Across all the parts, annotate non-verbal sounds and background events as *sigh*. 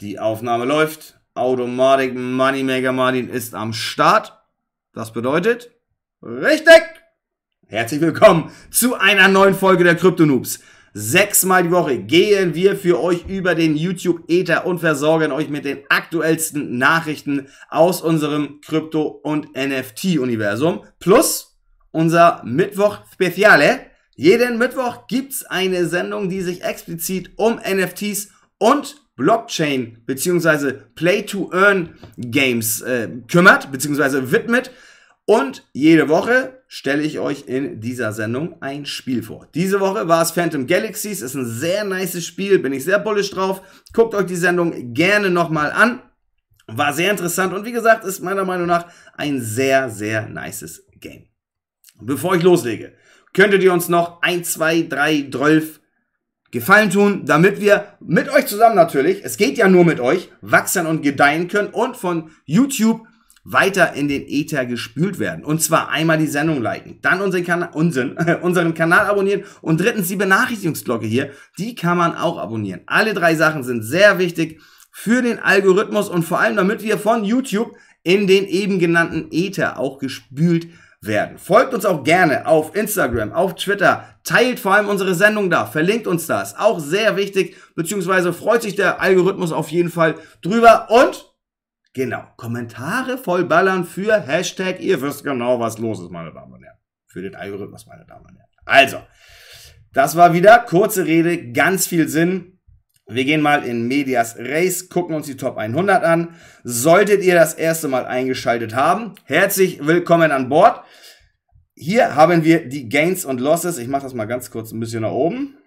Die Aufnahme läuft. Automatic Moneymaker Martin ist am Start. Das bedeutet, richtig! Herzlich willkommen zu einer neuen Folge der Krypto Noobs. Sechsmal die Woche gehen wir für euch über den YouTube-Ether und versorgen euch mit den aktuellsten Nachrichten aus unserem Krypto- und NFT-Universum. Plus unser Mittwoch-Speziale. Jeden Mittwoch gibt's eine Sendung, die sich explizit um NFTs und Blockchain bzw. Play-to-Earn-Games äh, kümmert bzw. widmet. Und jede Woche stelle ich euch in dieser Sendung ein Spiel vor. Diese Woche war es Phantom Galaxies, ist ein sehr nice Spiel, bin ich sehr bullish drauf. Guckt euch die Sendung gerne nochmal an. War sehr interessant und wie gesagt, ist meiner Meinung nach ein sehr, sehr nices Game. Bevor ich loslege, könntet ihr uns noch 1, 2, 3, 12 Gefallen tun, damit wir mit euch zusammen natürlich, es geht ja nur mit euch, wachsen und gedeihen können und von YouTube weiter in den Äther gespült werden. Und zwar einmal die Sendung liken, dann unseren, kan unseren, *laughs* unseren Kanal abonnieren und drittens die Benachrichtigungsglocke hier, die kann man auch abonnieren. Alle drei Sachen sind sehr wichtig für den Algorithmus und vor allem damit wir von YouTube in den eben genannten Äther auch gespült werden werden. Folgt uns auch gerne auf Instagram, auf Twitter, teilt vor allem unsere Sendung da, verlinkt uns das. Auch sehr wichtig, beziehungsweise freut sich der Algorithmus auf jeden Fall drüber und genau, Kommentare vollballern für Hashtag, ihr wisst genau, was los ist, meine Damen und Herren. Für den Algorithmus, meine Damen und Herren. Also, das war wieder kurze Rede, ganz viel Sinn. Wir gehen mal in Medias Race, gucken uns die Top 100 an. Solltet ihr das erste Mal eingeschaltet haben, herzlich willkommen an Bord. Hier haben wir die Gains und Losses. Ich mache das mal ganz kurz ein bisschen nach oben.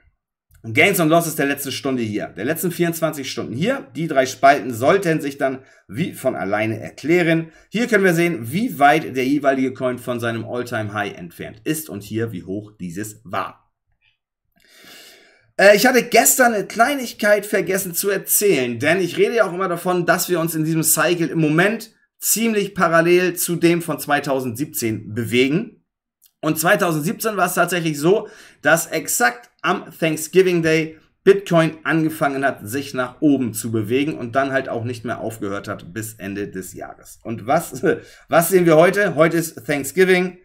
Gains und Losses der letzten Stunde hier, der letzten 24 Stunden hier. Die drei Spalten sollten sich dann wie von alleine erklären. Hier können wir sehen, wie weit der jeweilige Coin von seinem All-Time-High entfernt ist und hier, wie hoch dieses war. Äh, ich hatte gestern eine Kleinigkeit vergessen zu erzählen, denn ich rede ja auch immer davon, dass wir uns in diesem Cycle im Moment ziemlich parallel zu dem von 2017 bewegen. Und 2017 war es tatsächlich so, dass exakt am Thanksgiving Day Bitcoin angefangen hat, sich nach oben zu bewegen und dann halt auch nicht mehr aufgehört hat bis Ende des Jahres. Und was, *laughs* was sehen wir heute? Heute ist Thanksgiving.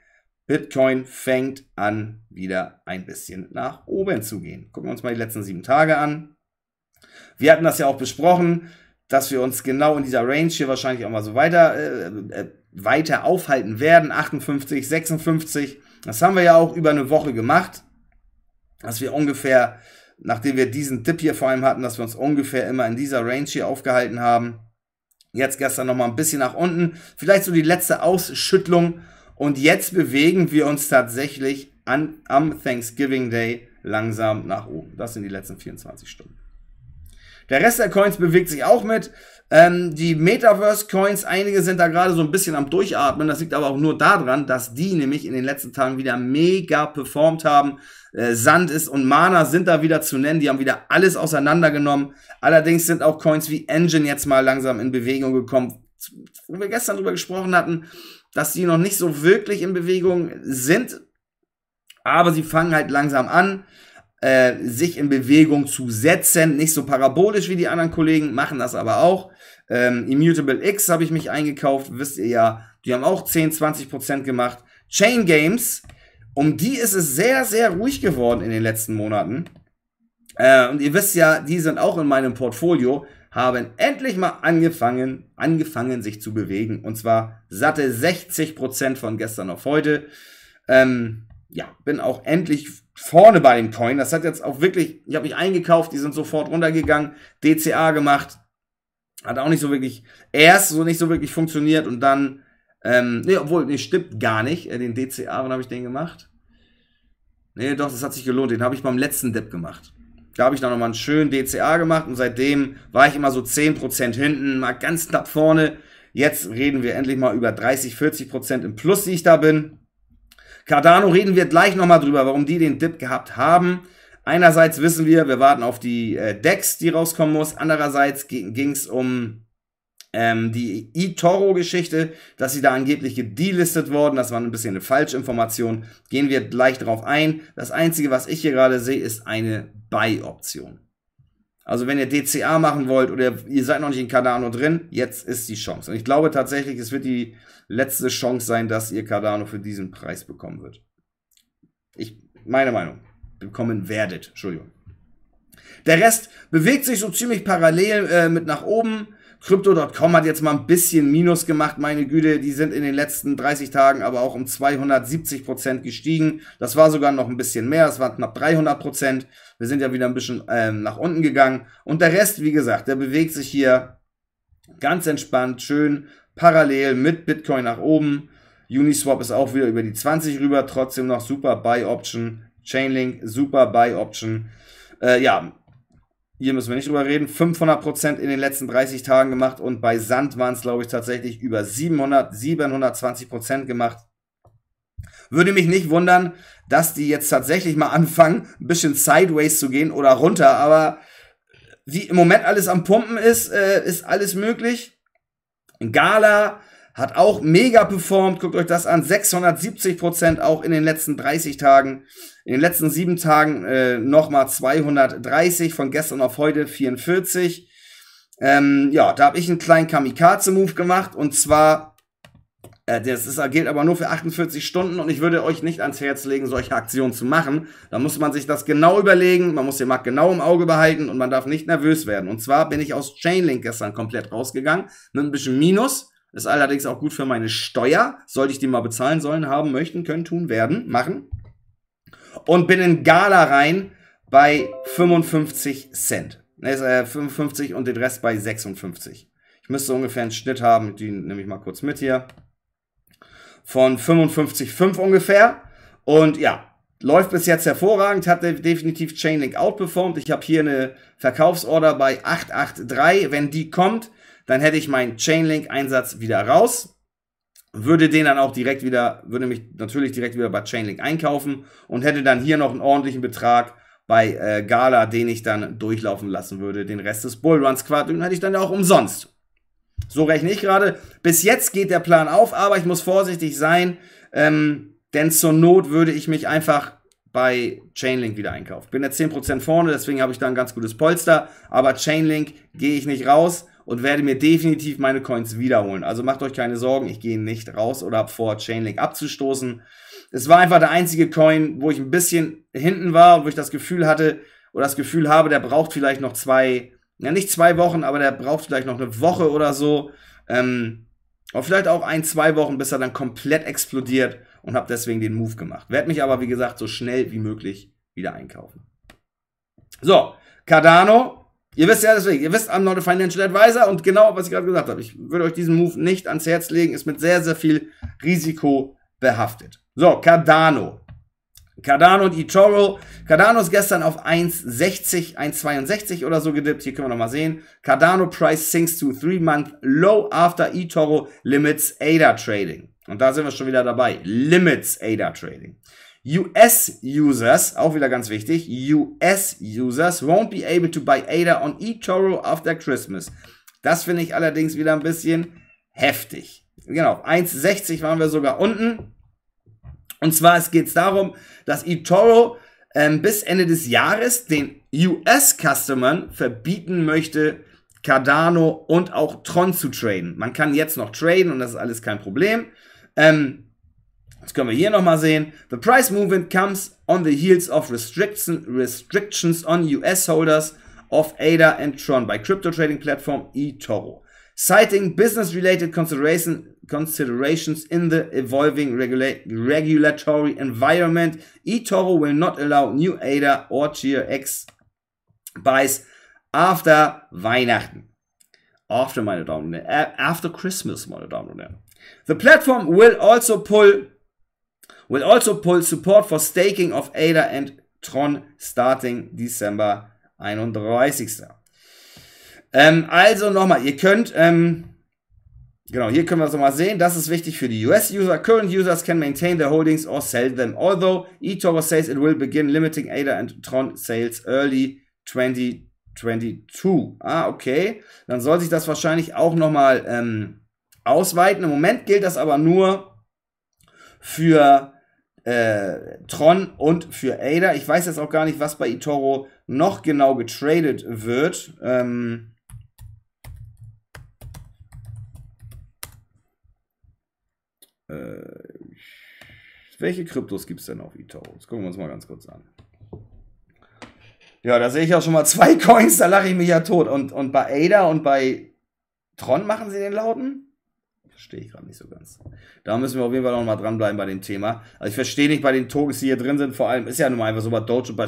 Bitcoin fängt an, wieder ein bisschen nach oben zu gehen. Gucken wir uns mal die letzten sieben Tage an. Wir hatten das ja auch besprochen, dass wir uns genau in dieser Range hier wahrscheinlich auch mal so weiter, äh, äh weiter aufhalten werden. 58, 56. Das haben wir ja auch über eine Woche gemacht, dass wir ungefähr, nachdem wir diesen Dip hier vor allem hatten, dass wir uns ungefähr immer in dieser Range hier aufgehalten haben. Jetzt gestern nochmal ein bisschen nach unten. Vielleicht so die letzte Ausschüttlung und jetzt bewegen wir uns tatsächlich an, am Thanksgiving Day langsam nach oben. Das sind die letzten 24 Stunden. Der Rest der Coins bewegt sich auch mit. Ähm, die Metaverse-Coins, einige sind da gerade so ein bisschen am Durchatmen. Das liegt aber auch nur daran, dass die nämlich in den letzten Tagen wieder mega performt haben. Äh, Sand ist und Mana sind da wieder zu nennen. Die haben wieder alles auseinandergenommen. Allerdings sind auch Coins wie Engine jetzt mal langsam in Bewegung gekommen, wo wir gestern drüber gesprochen hatten dass die noch nicht so wirklich in Bewegung sind, aber sie fangen halt langsam an, äh, sich in Bewegung zu setzen. Nicht so parabolisch wie die anderen Kollegen, machen das aber auch. Ähm, Immutable X habe ich mich eingekauft, wisst ihr ja, die haben auch 10, 20 Prozent gemacht. Chain Games, um die ist es sehr, sehr ruhig geworden in den letzten Monaten. Äh, und ihr wisst ja, die sind auch in meinem Portfolio haben endlich mal angefangen, angefangen sich zu bewegen. Und zwar satte 60% von gestern auf heute. Ähm, ja, bin auch endlich vorne bei den Coin. Das hat jetzt auch wirklich, ich habe mich eingekauft, die sind sofort runtergegangen, DCA gemacht, hat auch nicht so wirklich, erst so nicht so wirklich funktioniert und dann, ähm, nee, obwohl, nee, stimmt gar nicht, äh, den DCA, wann habe ich den gemacht? Nee, doch, das hat sich gelohnt, den habe ich beim letzten Dip gemacht. Da habe ich dann nochmal einen schönen DCA gemacht und seitdem war ich immer so 10% hinten, mal ganz knapp vorne. Jetzt reden wir endlich mal über 30, 40% im Plus, die ich da bin. Cardano reden wir gleich nochmal drüber, warum die den Dip gehabt haben. Einerseits wissen wir, wir warten auf die äh, Decks, die rauskommen muss. Andererseits ging es um ähm, die eToro-Geschichte, dass sie da angeblich gedelistet wurden, das war ein bisschen eine Falschinformation. Gehen wir gleich drauf ein. Das Einzige, was ich hier gerade sehe, ist eine Buy-Option. Also wenn ihr DCA machen wollt oder ihr seid noch nicht in Cardano drin, jetzt ist die Chance. Und ich glaube tatsächlich, es wird die letzte Chance sein, dass ihr Cardano für diesen Preis bekommen wird. Ich, meine Meinung, bekommen werdet. Entschuldigung. Der Rest bewegt sich so ziemlich parallel äh, mit nach oben. Crypto.com hat jetzt mal ein bisschen Minus gemacht, meine Güte. Die sind in den letzten 30 Tagen aber auch um 270 Prozent gestiegen. Das war sogar noch ein bisschen mehr. Es waren knapp 300 Prozent. Wir sind ja wieder ein bisschen ähm, nach unten gegangen. Und der Rest, wie gesagt, der bewegt sich hier ganz entspannt, schön parallel mit Bitcoin nach oben. Uniswap ist auch wieder über die 20 rüber. Trotzdem noch super Buy Option. Chainlink, super Buy Option. Äh, ja, hier müssen wir nicht drüber reden, 500% Prozent in den letzten 30 Tagen gemacht und bei Sand waren es, glaube ich, tatsächlich über 700, 720% Prozent gemacht. Würde mich nicht wundern, dass die jetzt tatsächlich mal *laughs* anfangen, ein bisschen sideways zu gehen oder runter, aber wie im Moment alles am Pumpen ist, äh, ist alles möglich. Gala, hat auch mega performt. Guckt euch das an. 670 Prozent auch in den letzten 30 Tagen. In den letzten sieben Tagen äh, nochmal 230. Von gestern auf heute 44. Ähm, ja, da habe ich einen kleinen Kamikaze-Move gemacht. Und zwar, äh, das ist, gilt aber nur für 48 Stunden. Und ich würde euch nicht ans Herz legen, solche Aktionen zu machen. Da muss man sich das genau überlegen. Man muss den Markt genau im Auge behalten. Und man darf nicht nervös werden. Und zwar bin ich aus Chainlink gestern komplett rausgegangen. Mit ein bisschen Minus ist allerdings auch gut für meine Steuer. Sollte ich die mal bezahlen sollen, haben, möchten, können, tun, werden, machen. Und bin in Gala rein bei 55 Cent. Ne, ist, äh, 55 und den Rest bei 56. Ich müsste ungefähr einen Schnitt haben. Die nehme ich mal kurz mit hier. Von 55,5 ungefähr. Und ja, läuft bis jetzt hervorragend, hat definitiv Chainlink outperformed. Ich habe hier eine Verkaufsorder bei 883. Wenn die kommt, dann hätte ich meinen Chainlink-Einsatz wieder raus, würde den dann auch direkt wieder, würde mich natürlich direkt wieder bei Chainlink einkaufen und hätte dann hier noch einen ordentlichen Betrag bei äh, Gala, den ich dann durchlaufen lassen würde, den Rest des Bullruns Quad, hätte ich dann ja auch umsonst. So rechne ich gerade. Bis jetzt geht der Plan auf, aber ich muss vorsichtig sein, ähm, denn zur Not würde ich mich einfach bei Chainlink wieder einkaufen. Bin jetzt 10% vorne, deswegen habe ich da ein ganz gutes Polster, aber Chainlink gehe ich nicht raus und werde mir definitiv meine Coins wiederholen. Also macht euch keine Sorgen, ich gehe nicht raus oder habe vor, Chainlink abzustoßen. Es war einfach der einzige Coin, wo ich ein bisschen hinten war und wo ich das Gefühl hatte oder das Gefühl habe, der braucht vielleicht noch zwei, ja nicht zwei Wochen, aber der braucht vielleicht noch eine Woche oder so. Ähm, und vielleicht auch ein, zwei Wochen, bis er dann komplett explodiert und habe deswegen den Move gemacht. Werde mich aber, wie gesagt, so schnell wie möglich wieder einkaufen. So, Cardano Ihr wisst ja deswegen, ihr wisst, I'm not a financial advisor und genau, was ich gerade gesagt habe, ich würde euch diesen Move nicht ans Herz legen, ist mit sehr, sehr viel Risiko behaftet. So, Cardano. Cardano und eToro. Cardano ist gestern auf 1,60, 1,62 oder so gedippt. Hier können wir nochmal sehen. Cardano Price sinks to 3-Month Low after eToro limits ADA Trading. Und da sind wir schon wieder dabei. Limits ADA Trading. US-Users, auch wieder ganz wichtig, US-Users won't be able to buy ADA on eToro after Christmas. Das finde ich allerdings wieder ein bisschen heftig. Genau, 1,60 waren wir sogar unten. Und zwar es geht es darum, dass eToro ähm, bis Ende des Jahres den US-Customern verbieten möchte, Cardano und auch Tron zu traden. Man kann jetzt noch traden und das ist alles kein Problem. Ähm, Das können wir hier nochmal sehen. The price movement comes on the heels of restriction, restrictions on US holders of ADA and Tron by crypto trading platform eToro, citing business related consideration, considerations in the evolving regula regulatory environment. eToro will not allow new ADA or Tier X buys after Weihnachten. After, meine Damen und Herren, after Christmas, meine Damen und Herren. The platform will also pull will also pull support for staking of ADA and Tron starting December 31. Ähm, also nochmal, ihr könnt, ähm, genau, hier können wir es nochmal sehen. Das ist wichtig für die US-User. Current users can maintain their holdings or sell them. Although eToro says it will begin limiting ADA and Tron sales early 2022. Ah, okay. Dann soll sich das wahrscheinlich auch nochmal ähm, ausweiten. Im Moment gilt das aber nur für äh, Tron und für Ada. Ich weiß jetzt auch gar nicht, was bei Itoro noch genau getradet wird. Ähm äh, welche Kryptos gibt es denn auf Itoro? Das gucken wir uns mal ganz kurz an. Ja, da sehe ich auch schon mal zwei *laughs* Coins, da lache ich mich ja tot. Und, und bei Ada und bei Tron machen sie den lauten? verstehe ich gerade nicht so ganz. Da müssen wir auf jeden Fall noch mal dranbleiben bei dem Thema. Also ich verstehe nicht bei den Tokens, die hier drin sind, vor allem ist ja nun mal einfach so bei Doge und bei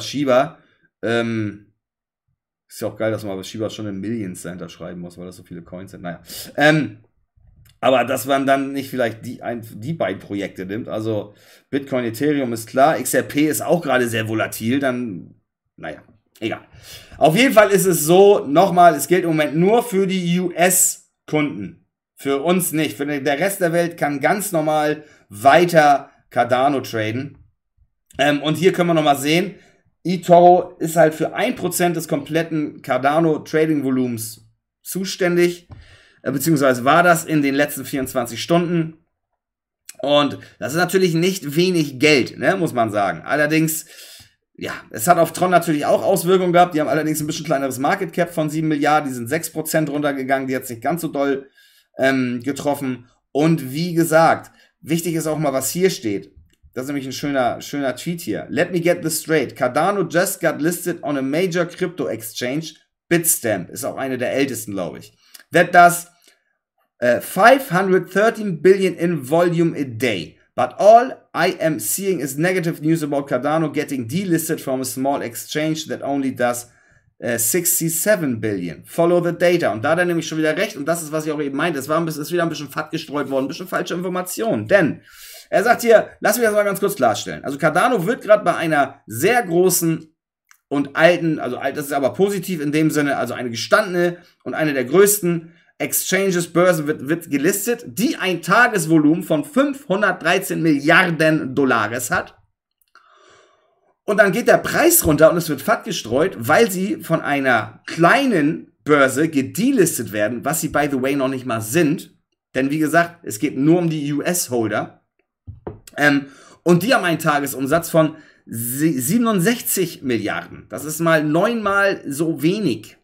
Ähm, ist ja auch geil, dass man bei Shiba schon einen Million Center schreiben muss, weil das so viele Coins sind. Naja. Ähm, aber dass man dann nicht vielleicht die, ein, die beiden Projekte nimmt. Also Bitcoin, Ethereum ist klar. XRP ist auch gerade sehr volatil. Dann, naja, egal. Auf jeden Fall ist es so, nochmal, es gilt im Moment nur für die US-Kunden. Für uns nicht. Für den, der Rest der Welt kann ganz normal weiter Cardano traden. Ähm, und hier können wir nochmal sehen, eToro ist halt für 1% des kompletten Cardano Trading Volumens zuständig, äh, beziehungsweise war das in den letzten 24 Stunden. Und das ist natürlich nicht wenig Geld, ne, muss man sagen. Allerdings, ja, es hat auf Tron natürlich auch Auswirkungen gehabt. Die haben allerdings ein bisschen kleineres Market Cap von 7 Milliarden, die sind 6% runtergegangen, die hat sich ganz so doll ähm, getroffen. Und wie gesagt, wichtig ist auch mal, was hier steht. Das ist nämlich ein schöner, schöner Tweet hier. Let me get this straight. Cardano just got listed on a major crypto exchange. Bitstamp ist auch eine der ältesten, glaube ich. That does uh, äh, 513 billion in volume a day. But all I am seeing is negative news about Cardano getting delisted from a small exchange that only does 67 äh, Billion. Follow the data. Und da hat er nämlich schon wieder recht. Und das ist, was ich auch eben meinte. Es war ein bisschen, ist wieder ein bisschen fatt gestreut worden, ein bisschen falsche Informationen. Denn er sagt hier, lass mich das mal ganz kurz klarstellen. Also Cardano wird gerade bei einer sehr großen und alten, also alt, das ist aber positiv in dem Sinne, also eine gestandene und eine der größten Exchanges, Börsen wird, wird gelistet, die ein Tagesvolumen von 513 Milliarden Dollars hat. Und dann geht der Preis runter und es wird fad gestreut, weil sie von einer kleinen Börse gedelistet werden, was sie by the way noch nicht mal sind. Denn wie gesagt, es geht nur um die US-Holder. Ähm, und die haben einen Tagesumsatz von 67 Milliarden. Das ist mal neunmal so wenig.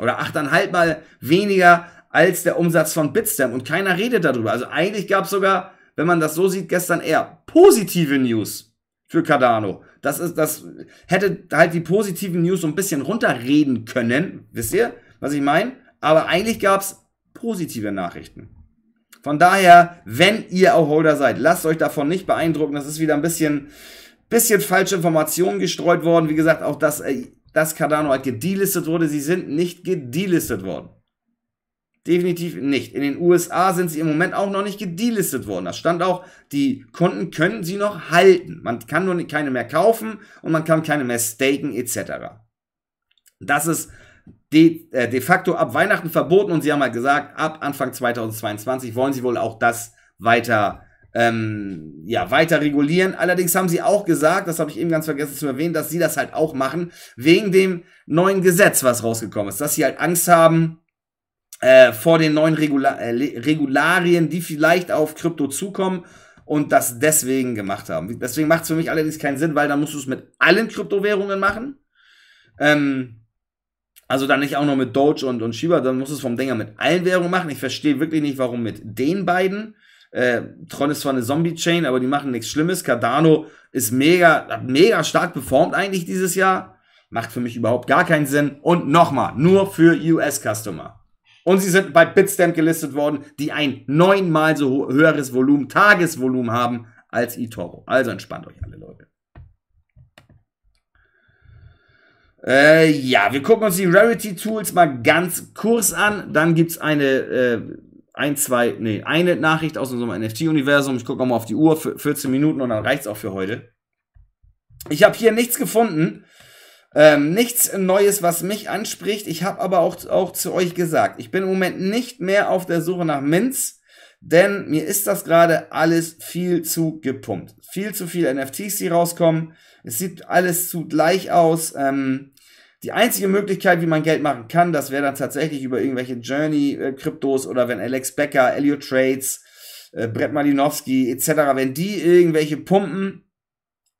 Oder achteinhalb mal weniger als der Umsatz von Bitstamp. Und keiner redet darüber. Also eigentlich gab es sogar, wenn man das so sieht, gestern eher positive News für Cardano. Das ist, das hätte halt die positiven News so ein bisschen runterreden können. Wisst ihr, was ich meine? Aber eigentlich gab es positive Nachrichten. Von daher, wenn ihr auch Holder seid, lasst euch davon nicht beeindrucken. Das ist wieder ein bisschen, bisschen falsche Informationen gestreut worden. Wie gesagt, auch das, äh, dass Cardano halt gedelistet wurde. Sie sind nicht gedelistet worden. Definitiv nicht. In den USA sind sie im Moment auch noch nicht gedelistet worden. Da stand auch, die Konten können sie noch halten. Man kann nur keine mehr kaufen und man kann keine mehr staken etc. Das ist de, äh, de facto ab Weihnachten verboten und sie haben halt gesagt, ab Anfang 2022 wollen sie wohl auch das weiter, ähm, ja, weiter regulieren. Allerdings haben sie auch gesagt, das habe ich eben ganz vergessen zu erwähnen, dass sie das halt auch machen, wegen dem neuen Gesetz, was rausgekommen ist, dass sie halt Angst haben, äh, vor den neuen Regular äh, Regularien, die vielleicht auf Krypto zukommen und das deswegen gemacht haben. Deswegen macht es für mich allerdings keinen Sinn, weil dann musst du es mit allen Kryptowährungen machen. Ähm, also dann nicht auch noch mit Doge und, und Shiba, dann musst du es vom Dinger mit allen Währungen machen. Ich verstehe wirklich nicht, warum mit den beiden. Äh, Tron ist zwar eine Zombie-Chain, aber die machen nichts Schlimmes. Cardano ist mega, hat mega stark performt eigentlich dieses Jahr. Macht für mich überhaupt gar keinen Sinn. Und nochmal, nur für US-Customer. Und sie sind bei Bitstamp gelistet worden, die ein neunmal so höheres Volumen, Tagesvolumen haben als eToro. Also entspannt euch alle Leute. Äh, ja, wir gucken uns die Rarity Tools mal ganz kurz an. Dann gibt es eine, äh, ein, zwei, nee, eine Nachricht aus unserem NFT-Universum. Ich gucke mal auf die Uhr, 14 Minuten und dann reicht es auch für heute. Ich habe hier nichts gefunden, ähm, nichts Neues, was mich anspricht. Ich habe aber auch, auch zu euch gesagt, ich bin im Moment nicht mehr auf der Suche nach Mints, denn mir ist das gerade alles viel zu gepumpt. Viel zu viele NFTs, die rauskommen. Es sieht alles zu gleich aus. Ähm, die einzige Möglichkeit, wie man Geld machen kann, das wäre dann tatsächlich über irgendwelche Journey-Kryptos oder wenn Alex Becker, Elliot Trades, äh, Brett Malinowski etc., wenn die irgendwelche pumpen,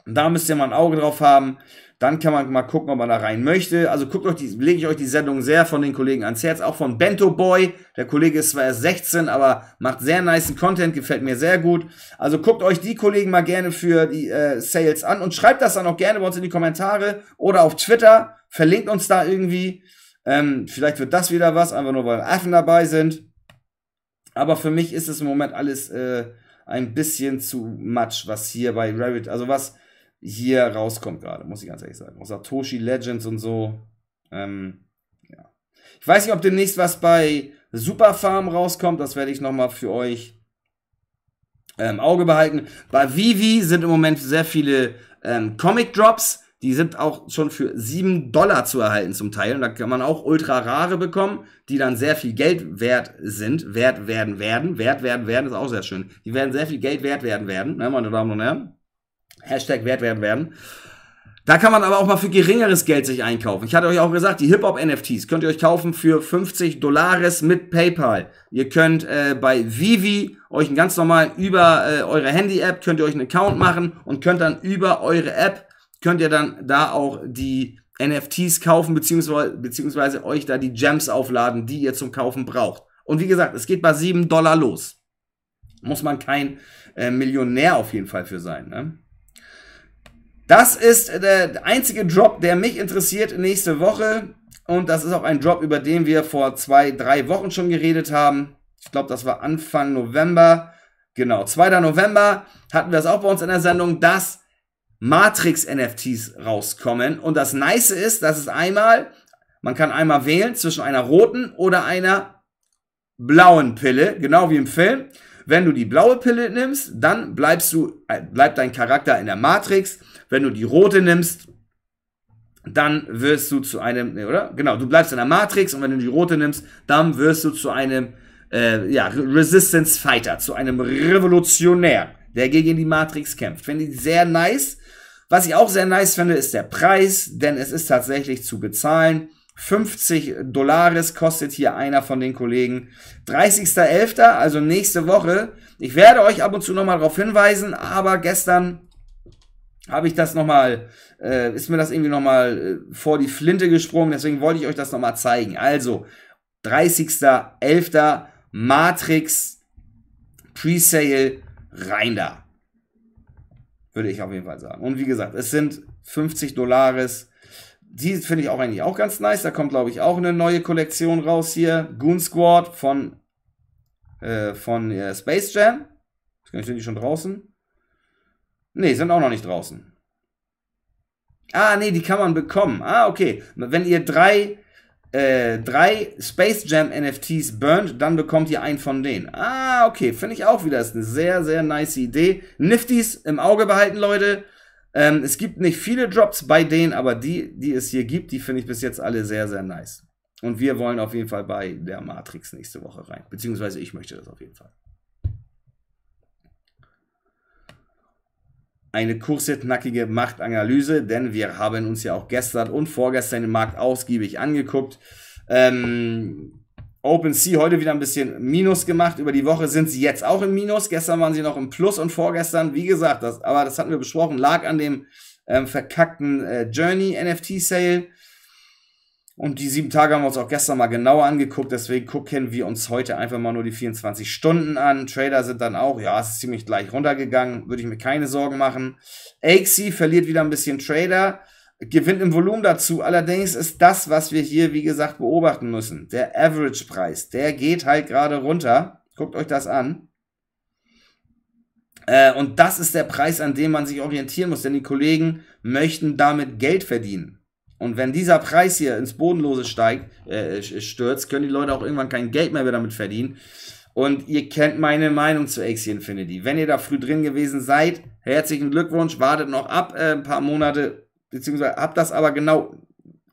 da müsst ihr mal ein Auge drauf haben. Dann kann man mal gucken, ob man da rein möchte. Also guckt euch die, lege ich euch die Sendung sehr von den Kollegen ans Herz, auch von Bento Boy. Der Kollege ist zwar erst 16, aber macht sehr nice Content, gefällt mir sehr gut. Also guckt euch die Kollegen mal gerne für die äh, Sales an und schreibt das dann auch gerne bei uns in die Kommentare oder auf Twitter. Verlinkt uns da irgendwie. Ähm, vielleicht wird das wieder was, einfach nur weil Affen dabei sind. Aber für mich ist es im Moment alles äh, ein bisschen zu much, was hier bei Rabbit, also was hier rauskommt gerade, muss ich ganz ehrlich sagen. Auch Satoshi Legends und so. Ähm, ja. Ich weiß nicht, ob demnächst was bei Superfarm rauskommt. Das werde ich nochmal für euch im ähm, Auge behalten. Bei Vivi sind im Moment sehr viele ähm, Comic Drops. Die sind auch schon für 7 Dollar zu erhalten zum Teil. Und da kann man auch ultra rare bekommen, die dann sehr viel Geld wert sind. Wert werden werden. Wert werden werden ist auch sehr schön. Die werden sehr viel Geld wert werden werden. Ne, meine Damen und Herren. Hashtag wert werden werden. Da kann man aber auch mal für geringeres Geld sich einkaufen. Ich hatte euch auch gesagt, die Hip-Hop-NFTs könnt ihr euch kaufen für 50 Dollares mit PayPal. Ihr könnt äh, bei Vivi euch einen ganz normalen, über äh, eure Handy-App könnt ihr euch einen Account machen und könnt dann über eure App, könnt ihr dann da auch die NFTs kaufen, beziehungsweise, beziehungsweise euch da die Gems aufladen, die ihr zum Kaufen braucht. Und wie gesagt, es geht bei 7 Dollar los. Muss man kein äh, Millionär auf jeden Fall für sein, ne? Das ist der einzige Drop, der mich interessiert nächste Woche. Und das ist auch ein Drop, über den wir vor zwei, drei Wochen schon geredet haben. Ich glaube, das war Anfang November. Genau, 2. November hatten wir es auch bei uns in der Sendung, dass Matrix-NFTs rauskommen. Und das Nice ist, dass es einmal, man kann einmal wählen zwischen einer roten oder einer blauen Pille, genau wie im Film. Wenn du die blaue Pille nimmst, dann bleibst du, äh, bleibt dein Charakter in der Matrix. Wenn du die rote nimmst, dann wirst du zu einem, oder? Genau, du bleibst in der Matrix und wenn du die rote nimmst, dann wirst du zu einem äh, ja, Resistance Fighter, zu einem Revolutionär, der gegen die Matrix kämpft. Finde ich sehr nice. Was ich auch sehr nice finde, ist der Preis, denn es ist tatsächlich zu bezahlen. 50 Dollars kostet hier einer von den Kollegen. 30.11., also nächste Woche. Ich werde euch ab und zu nochmal darauf hinweisen, aber gestern habe ich das nochmal, äh, ist mir das irgendwie nochmal äh, vor die Flinte gesprungen, deswegen wollte ich euch das nochmal zeigen. Also, 30.11. Matrix Presale rein da. Würde ich auf jeden Fall sagen. Und wie gesagt, es sind 50 Dollars. Die finde ich auch eigentlich auch ganz nice. Da kommt, glaube ich, auch eine neue Kollektion raus hier. Goon Squad von, äh, von äh, Space Jam. Ist gar sind die schon draußen? Nee, sind auch noch nicht draußen. Ah, nee, die kann man bekommen. Ah, okay. Wenn ihr drei, äh, drei Space Jam NFTs burnt, dann bekommt ihr einen von denen. Ah, okay. Finde ich auch wieder. Ist eine sehr, sehr nice Idee. Nifties im Auge behalten, Leute. Ähm, es gibt nicht viele Drops bei denen, aber die, die es hier gibt, die finde ich bis jetzt alle sehr, sehr nice. Und wir wollen auf jeden Fall bei der Matrix nächste Woche rein. Beziehungsweise ich möchte das auf jeden Fall. eine kurze, knackige Marktanalyse, denn wir haben uns ja auch gestern und vorgestern den Markt ausgiebig angeguckt. Ähm, OpenSea heute wieder ein bisschen Minus gemacht. Über die Woche sind sie jetzt auch im Minus. Gestern waren sie noch im Plus und vorgestern, wie gesagt, das, aber das hatten wir besprochen, lag an dem ähm, verkackten äh, Journey NFT Sale. Und die sieben Tage haben wir uns auch gestern mal genauer angeguckt, deswegen gucken wir uns heute einfach mal nur die 24 Stunden an. Trader sind dann auch, ja, es ist ziemlich gleich runtergegangen, würde ich mir keine Sorgen machen. AXI verliert wieder ein bisschen Trader, gewinnt im Volumen dazu. Allerdings ist das, was wir hier, wie gesagt, beobachten müssen. Der Average-Preis, der geht halt gerade runter. Guckt euch das an. Äh, und das ist der Preis, an dem man sich orientieren muss, denn die Kollegen möchten damit Geld verdienen. Und wenn dieser Preis hier ins Bodenlose steigt, äh, stürzt, können die Leute auch irgendwann kein Geld mehr damit verdienen. Und ihr kennt meine Meinung zu Axie Infinity. Wenn ihr da früh drin gewesen seid, herzlichen Glückwunsch, wartet noch ab äh, ein paar Monate, beziehungsweise habt das aber genau,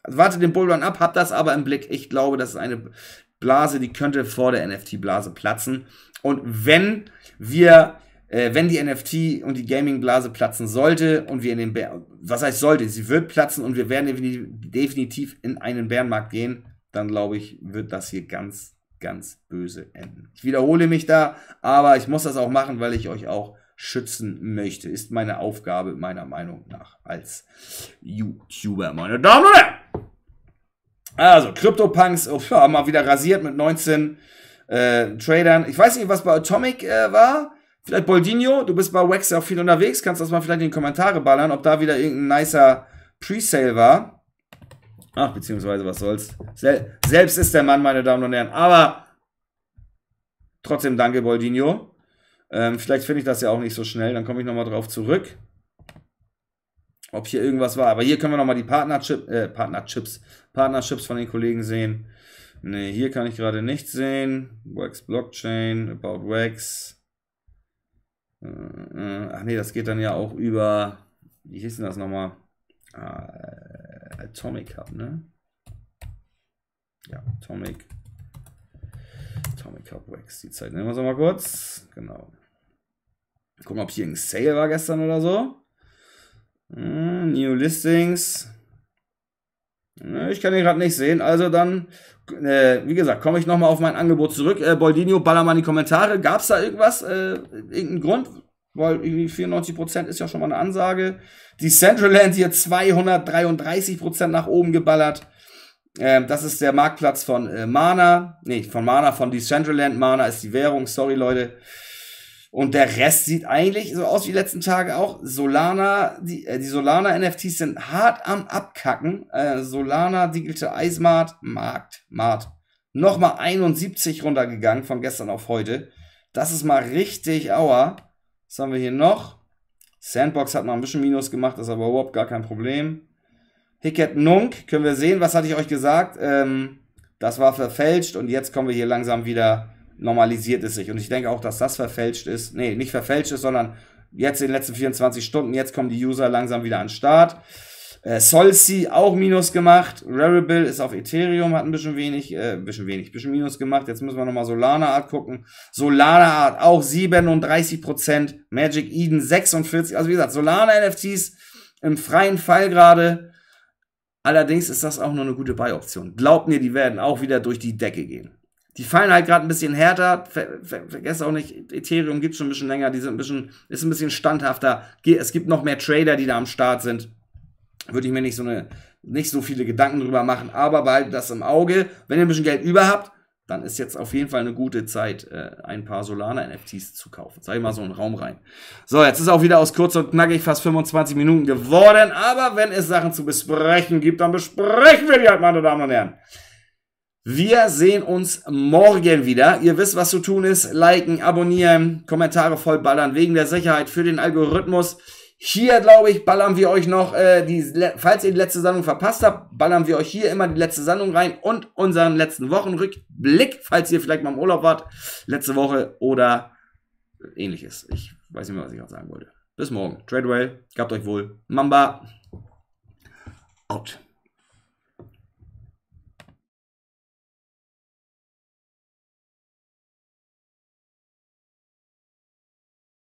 wartet den Bullrun ab, habt das aber im Blick. Ich glaube, das ist eine Blase, die könnte vor der NFT-Blase platzen. Und wenn wir äh, wenn die NFT und die Gaming-Blase platzen sollte und wir in den Bär, was heißt sollte, sie wird platzen und wir werden definitiv in einen Bärenmarkt gehen, dann glaube ich, wird das hier ganz, ganz böse enden. Ich wiederhole mich da, aber ich muss das auch machen, weil ich euch auch schützen möchte. Ist meine Aufgabe, meiner Meinung nach, als YouTuber, meine Damen und Herren. Also, CryptoPunks, oh, ja, mal wieder rasiert mit 19 äh, Tradern. Ich weiß nicht, was bei Atomic äh, war. Vielleicht Boldinho, du bist bei Wax ja auch viel unterwegs, kannst das mal vielleicht in die Kommentare ballern, ob da wieder irgendein nicer Presale war. Ach, beziehungsweise was soll's. Sel selbst ist der Mann, meine Damen und Herren. Aber trotzdem danke, Boldinho. Ähm, vielleicht finde ich das ja auch nicht so schnell, dann komme ich nochmal drauf zurück. Ob hier irgendwas war. Aber hier können wir nochmal die Partnership, äh, Partnerships, Partnerships von den Kollegen sehen. Ne, hier kann ich gerade nichts sehen. Wax Blockchain, About Wax. Mm, mm. ach nee, das geht dann ja auch über. Wie hieß denn das nochmal? Ah, äh, Atomic Hub, ne? Ja, Atomic. Atomic Hub Wax. Die Zeit nehmen wir so mal kurz. Genau. Gucken, ob es hier ein Sale war gestern oder so. Mm, new Listings. Ne, ich kann ihn gerade nicht sehen, also dann, äh, wie gesagt, komme ich nochmal auf mein Angebot zurück. Äh, Boldinho, baller mal in die Kommentare. Gab es da irgendwas, äh, irgendeinen Grund? Weil irgendwie 94% ist ja schon mal eine Ansage. Die Centraland hier 233% nach oben geballert. Ähm, das ist der Marktplatz von äh, Mana. Nee, von Mana, von Decentraland. Mana ist die Währung, sorry Leute. Und der Rest sieht eigentlich so aus wie die letzten Tage auch. Solana, die, äh, die Solana NFTs sind hart am Abkacken. Äh, Solana Digital Eismart, Markt, Mart. Nochmal 71 runtergegangen von gestern auf heute. Das ist mal richtig aua. Was haben wir hier noch? Sandbox hat mal ein bisschen Minus gemacht, ist aber überhaupt gar kein Problem. Hicket Nunk, können wir sehen, was hatte ich euch gesagt? Ähm, das war verfälscht und jetzt kommen wir hier langsam wieder normalisiert es sich. Und ich denke auch, dass das verfälscht ist. Nee, nicht verfälscht ist, sondern jetzt in den letzten 24 Stunden, jetzt kommen die User langsam wieder an den Start. Äh, Solsi auch Minus gemacht. Rarible ist auf Ethereum, hat ein bisschen wenig, äh, ein bisschen wenig, ein bisschen Minus gemacht. Jetzt müssen wir nochmal Solana Art gucken. Solana Art auch 37%, Magic Eden 46%. Also wie gesagt, Solana NFTs im freien Fall gerade. Allerdings ist das auch nur eine gute Buy-Option. Glaubt mir, die werden auch wieder durch die Decke gehen die fallen halt gerade ein bisschen härter. Ver, ver, vergesst auch nicht, Ethereum gibt schon ein bisschen länger, die sind ein bisschen, ist ein bisschen standhafter. Es gibt noch mehr Trader, die da am Start sind. Würde ich mir nicht so, eine, nicht so viele Gedanken drüber machen, aber behaltet das im Auge. Wenn ihr ein bisschen Geld über habt, dann ist jetzt auf jeden Fall eine gute Zeit, äh, ein paar Solana-NFTs zu kaufen. Sag ich mal so einen Raum rein. So, jetzt ist auch wieder aus kurz und knackig fast 25 Minuten geworden, aber wenn es Sachen zu besprechen gibt, dann besprechen wir die halt, meine Damen und Herren. Wir sehen uns morgen wieder. Ihr wisst, was zu tun ist. Liken, abonnieren, Kommentare vollballern wegen der Sicherheit für den Algorithmus. Hier, glaube ich, ballern wir euch noch, äh, die, falls ihr die letzte Sendung verpasst habt, ballern wir euch hier immer die letzte Sendung rein und unseren letzten Wochenrückblick, falls ihr vielleicht mal im Urlaub wart, letzte Woche oder ähnliches. Ich weiß nicht mehr, was ich auch sagen wollte. Bis morgen. Tradewell, gabt euch wohl. Mamba, out.